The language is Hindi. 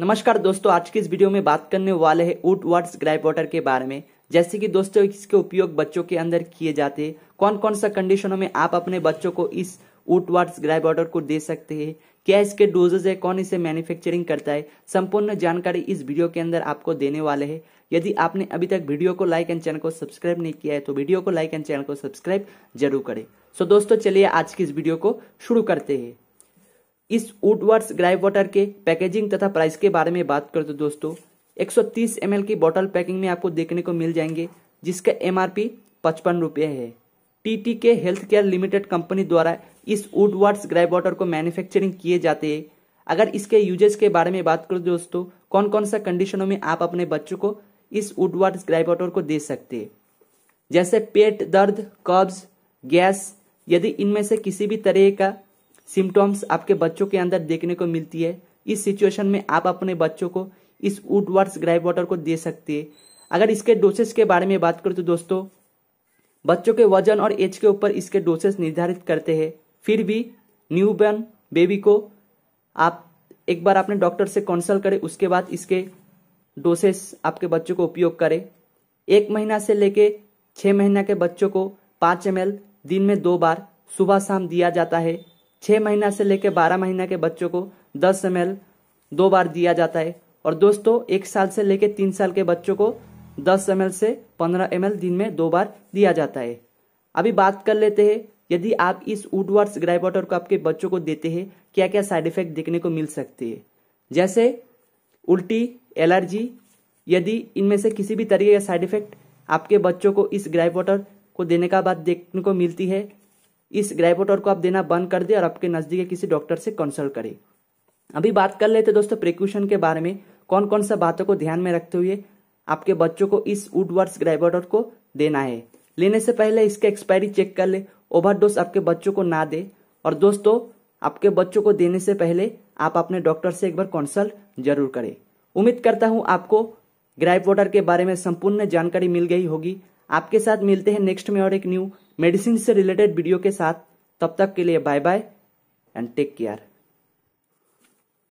नमस्कार दोस्तों आज के इस वीडियो में बात करने वाले हैं ऊट वर्ड्स ग्राइप वाटर के बारे में जैसे कि दोस्तों इसके उपयोग बच्चों के अंदर किए जाते हैं कौन कौन सा कंडीशनों में आप अपने बच्चों को इस ऊट वर्ड्स ग्राइप वाटर को दे सकते हैं क्या इसके डोजेज है कौन इसे मैन्युफैक्चरिंग करता है संपूर्ण जानकारी इस वीडियो के अंदर आपको देने वाले है यदि आपने अभी तक वीडियो को लाइक एंड चैनल को सब्सक्राइब नहीं किया है तो वीडियो को लाइक एंड चैनल को सब्सक्राइब जरूर करें सो दोस्तों चलिए आज की इस वीडियो को शुरू करते हैं इस वुडवर्ड्स ग्राइव वाटर के पैकेजिंग तथा प्राइस के बारे में बात करते तो दोस्तों 130 ml की बॉटल पैकिंग में आपको देखने को मिल जाएंगे जिसका एम आर पी पचपन रुपये है टी के हेल्थ केयर लिमिटेड कंपनी द्वारा इस वुडवर्ड्स ग्राइव वाटर को मैन्युफैक्चरिंग किए जाते हैं अगर इसके यूजेस के बारे में बात करो तो दोस्तों कौन कौन सा कंडीशनों में आप अपने बच्चों को इस वुडवर्ड्स ग्राइव वाटर को दे सकते हैं जैसे पेट दर्द कब्ज गैस यदि इनमें से किसी भी तरह का सिम्टम्स आपके बच्चों के अंदर देखने को मिलती है इस सिचुएशन में आप अपने बच्चों को इस वुड वर्स ग्राइव वाटर को दे सकते हैं अगर इसके डोसेस के बारे में बात करें तो दोस्तों बच्चों के वजन और एज के ऊपर इसके डोसेस निर्धारित करते हैं फिर भी न्यू बेबी को आप एक बार अपने डॉक्टर से कंसल्ट करें उसके बाद इसके डोसेस आपके बच्चों को उपयोग करें एक महीना से लेके छः महीना के बच्चों को पाँच एम दिन में दो बार सुबह शाम दिया जाता है छः महीना से लेकर बारह महीना के बच्चों को दस एम दो बार दिया जाता है और दोस्तों एक साल से लेकर तीन साल के बच्चों को दस एम से पंद्रह एम दिन में दो बार दिया जाता है अभी बात कर लेते हैं यदि आप इस वुडवर्स ग्राई वाटर को आपके बच्चों को देते हैं क्या क्या साइड इफेक्ट देखने को मिल सकती है जैसे उल्टी एलर्जी यदि इनमें से किसी भी तरीके का साइड इफेक्ट आपके बच्चों को इस ग्राई वाटर को देने का बाद देखने को मिलती है इस ग्राइपोटोर को आप देना बंद कर दे और आपके नजदीक के किसी डॉक्टर से कंसल्ट करें अभी बात कर लेते दोस्तों प्रिक्यूशन के बारे में कौन कौन सा बातों को ध्यान में रखते हुए आपके बच्चों को इस वुडवर्स ग्राइबोडोर को देना है लेने से पहले इसका एक्सपायरी चेक कर ले ओवरडोज आपके बच्चों को ना दे और दोस्तों आपके बच्चों को देने से पहले आप अपने डॉक्टर से एक बार कंसल्ट जरूर करें उम्मीद करता हूं आपको ग्राइप वाटर के बारे में संपूर्ण जानकारी मिल गई होगी आपके साथ मिलते हैं नेक्स्ट में और एक न्यू मेडिसिन से रिलेटेड वीडियो के साथ तब तक के लिए bye bye and take care